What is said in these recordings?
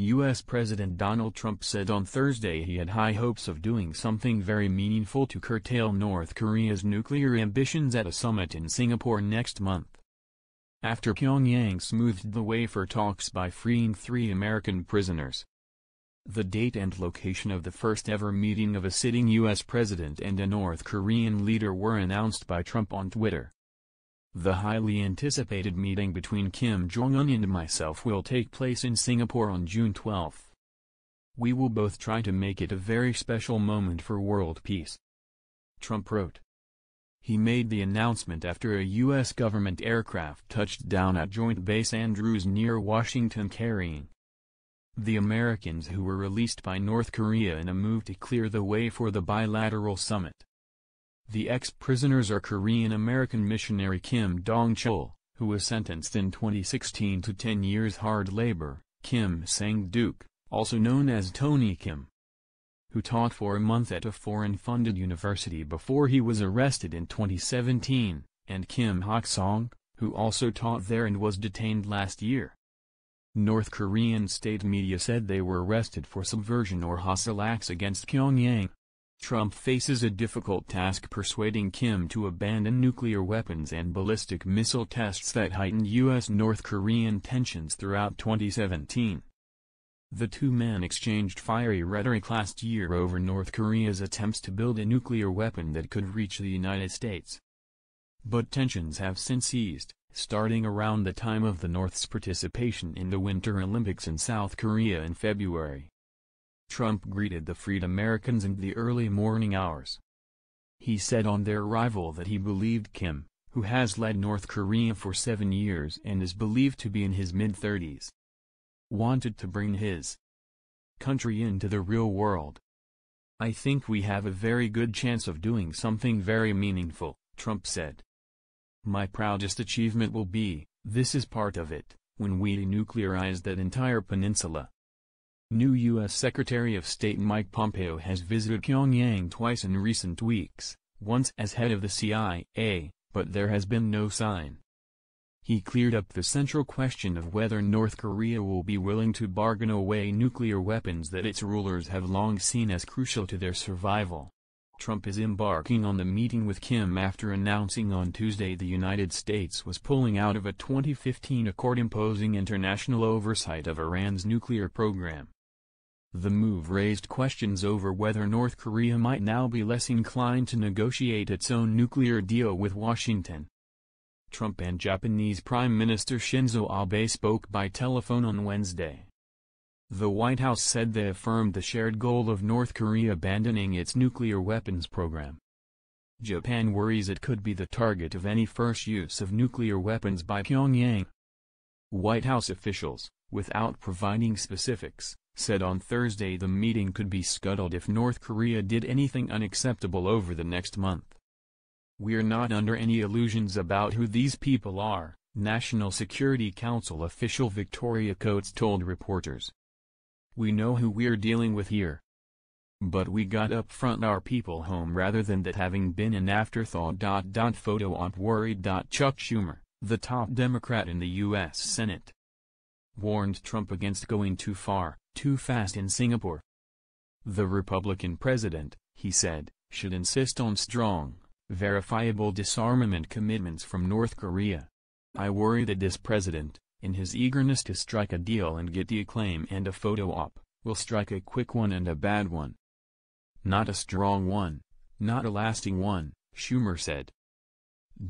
U.S. President Donald Trump said on Thursday he had high hopes of doing something very meaningful to curtail North Korea's nuclear ambitions at a summit in Singapore next month. After Pyongyang smoothed the way for talks by freeing three American prisoners. The date and location of the first-ever meeting of a sitting U.S. president and a North Korean leader were announced by Trump on Twitter. The highly anticipated meeting between Kim Jong-un and myself will take place in Singapore on June 12. We will both try to make it a very special moment for world peace. Trump wrote. He made the announcement after a U.S. government aircraft touched down at Joint Base Andrews near Washington carrying the Americans who were released by North Korea in a move to clear the way for the bilateral summit. The ex-prisoners are Korean-American missionary Kim Dong-chul, who was sentenced in 2016 to 10 years hard labor, Kim Sang-duk, also known as Tony Kim, who taught for a month at a foreign-funded university before he was arrested in 2017, and Kim Hok-song, who also taught there and was detained last year. North Korean state media said they were arrested for subversion or hostile acts against Pyongyang. Trump faces a difficult task persuading Kim to abandon nuclear weapons and ballistic missile tests that heightened U.S.-North Korean tensions throughout 2017. The two men exchanged fiery rhetoric last year over North Korea's attempts to build a nuclear weapon that could reach the United States. But tensions have since eased, starting around the time of the North's participation in the Winter Olympics in South Korea in February. Trump greeted the freed Americans in the early morning hours. He said on their arrival that he believed Kim, who has led North Korea for seven years and is believed to be in his mid-30s, wanted to bring his country into the real world. I think we have a very good chance of doing something very meaningful, Trump said. My proudest achievement will be, this is part of it, when we denuclearize that entire peninsula. New U.S. Secretary of State Mike Pompeo has visited Pyongyang twice in recent weeks, once as head of the CIA, but there has been no sign. He cleared up the central question of whether North Korea will be willing to bargain away nuclear weapons that its rulers have long seen as crucial to their survival. Trump is embarking on the meeting with Kim after announcing on Tuesday the United States was pulling out of a 2015 accord imposing international oversight of Iran's nuclear program. The move raised questions over whether North Korea might now be less inclined to negotiate its own nuclear deal with Washington. Trump and Japanese Prime Minister Shinzo Abe spoke by telephone on Wednesday. The White House said they affirmed the shared goal of North Korea abandoning its nuclear weapons program. Japan worries it could be the target of any first use of nuclear weapons by Pyongyang. White House officials, without providing specifics, said on Thursday the meeting could be scuttled if North Korea did anything unacceptable over the next month. We're not under any illusions about who these people are, National Security Council official Victoria Coates told reporters. We know who we're dealing with here. But we got up front our people home rather than that having been an afterthought. Photo op worried. Chuck Schumer, the top Democrat in the U.S. Senate warned Trump against going too far, too fast in Singapore. The Republican president, he said, should insist on strong, verifiable disarmament commitments from North Korea. I worry that this president, in his eagerness to strike a deal and get the acclaim and a photo op, will strike a quick one and a bad one. Not a strong one, not a lasting one, Schumer said.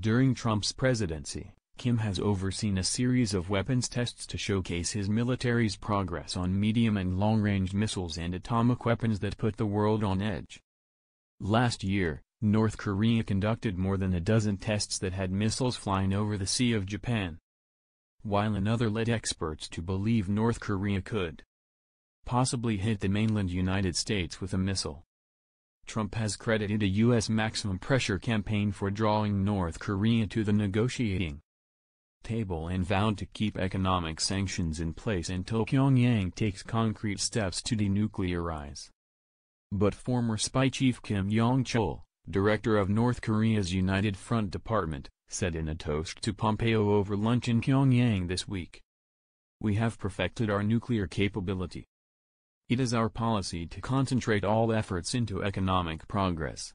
During Trump's presidency, Kim has overseen a series of weapons tests to showcase his military's progress on medium and long-range missiles and atomic weapons that put the world on edge. Last year, North Korea conducted more than a dozen tests that had missiles flying over the Sea of Japan. While another led experts to believe North Korea could possibly hit the mainland United States with a missile. Trump has credited a U.S. maximum pressure campaign for drawing North Korea to the negotiating table and vowed to keep economic sanctions in place until Pyongyang takes concrete steps to denuclearize. But former spy chief Kim yong Chol, director of North Korea's United Front Department, said in a toast to Pompeo over lunch in Pyongyang this week. We have perfected our nuclear capability. It is our policy to concentrate all efforts into economic progress,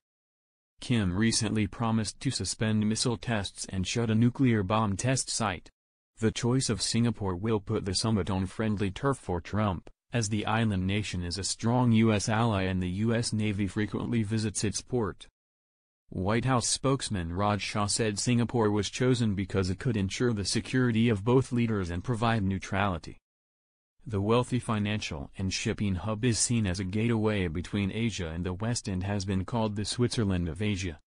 Kim recently promised to suspend missile tests and shut a nuclear bomb test site. The choice of Singapore will put the summit on friendly turf for Trump, as the island nation is a strong U.S. ally and the U.S. Navy frequently visits its port. White House spokesman Rod Shah said Singapore was chosen because it could ensure the security of both leaders and provide neutrality. The wealthy financial and shipping hub is seen as a gateway between Asia and the West and has been called the Switzerland of Asia.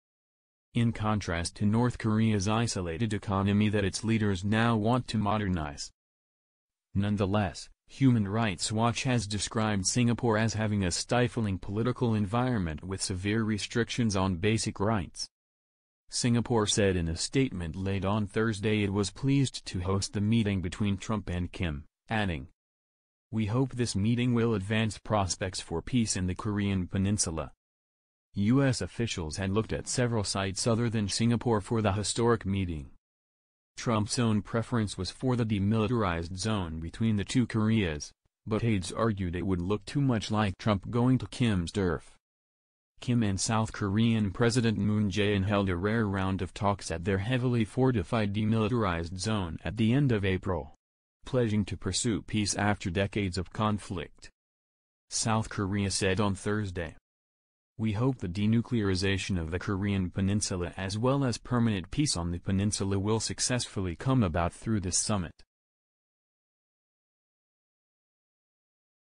In contrast to North Korea's isolated economy that its leaders now want to modernize. Nonetheless, Human Rights Watch has described Singapore as having a stifling political environment with severe restrictions on basic rights. Singapore said in a statement late on Thursday it was pleased to host the meeting between Trump and Kim, adding, we hope this meeting will advance prospects for peace in the Korean peninsula. U.S. officials had looked at several sites other than Singapore for the historic meeting. Trump's own preference was for the demilitarized zone between the two Koreas, but aides argued it would look too much like Trump going to Kim's turf. Kim and South Korean President Moon Jae-in held a rare round of talks at their heavily fortified demilitarized zone at the end of April pledging to pursue peace after decades of conflict. South Korea said on Thursday. We hope the denuclearization of the Korean peninsula as well as permanent peace on the peninsula will successfully come about through this summit.